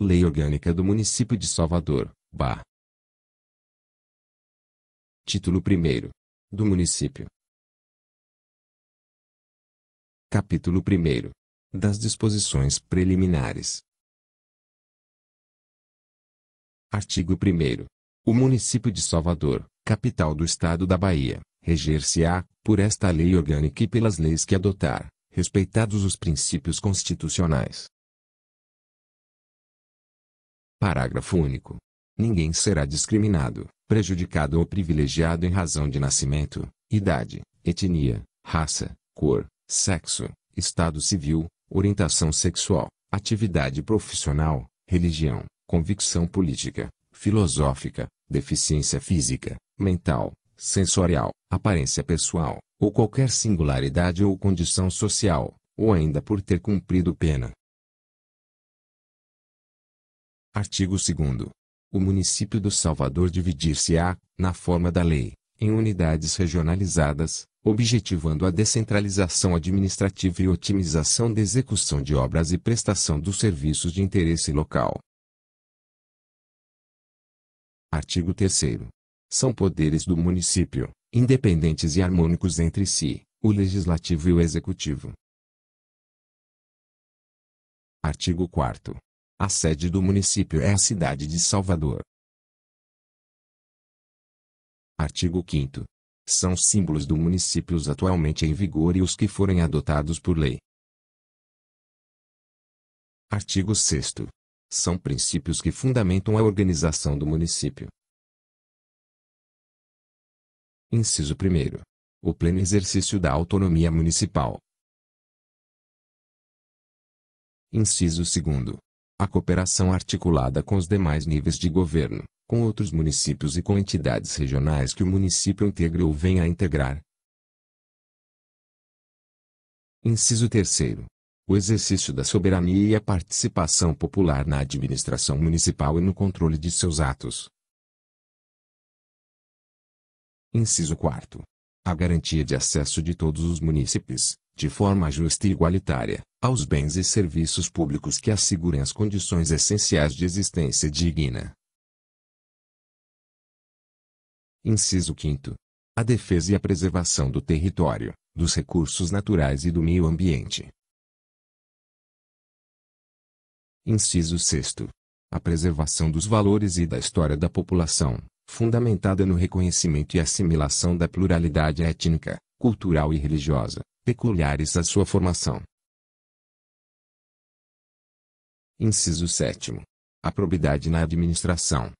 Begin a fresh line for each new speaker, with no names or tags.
Lei Orgânica do Município de Salvador, Bar. Título 1 Do Município. Capítulo 1 Das disposições
preliminares. Artigo 1 O município de Salvador, capital do estado da Bahia, reger-se-á por esta lei orgânica e pelas leis que adotar, respeitados os princípios constitucionais Parágrafo único. Ninguém será discriminado, prejudicado ou privilegiado em razão de nascimento, idade, etnia, raça, cor, sexo, estado civil, orientação sexual, atividade profissional, religião, convicção política, filosófica, deficiência física, mental, sensorial, aparência pessoal, ou qualquer singularidade ou condição social, ou ainda por ter cumprido pena, Artigo 2 O município do Salvador dividir-se-á, na forma da lei, em unidades regionalizadas, objetivando a descentralização administrativa e otimização da execução de obras e prestação dos serviços de interesse local. Artigo 3 São poderes do município, independentes e harmônicos entre
si, o legislativo e o executivo. Artigo 4 a sede do município é a cidade de Salvador. Artigo 5 São símbolos do município
os atualmente em vigor e os que forem adotados por lei.
Artigo 6 São princípios que fundamentam a organização do município. Inciso 1 O pleno
exercício da autonomia municipal. Inciso 2 a cooperação articulada com os demais níveis de governo, com outros municípios e com entidades regionais que o município integre ou venha a integrar. Inciso 3 o exercício da soberania e a participação popular na administração municipal e no controle de seus atos. Inciso 4. A garantia de acesso de todos os munícipes, de forma justa e igualitária, aos bens e serviços públicos que assegurem as condições essenciais de existência digna.
Inciso 5. A defesa e a preservação do território, dos recursos naturais e do meio ambiente.
Inciso 6. A preservação dos valores e da história da população, fundamentada no reconhecimento e assimilação da pluralidade étnica,
cultural e religiosa, peculiares à sua formação, Inciso 7. A probidade na administração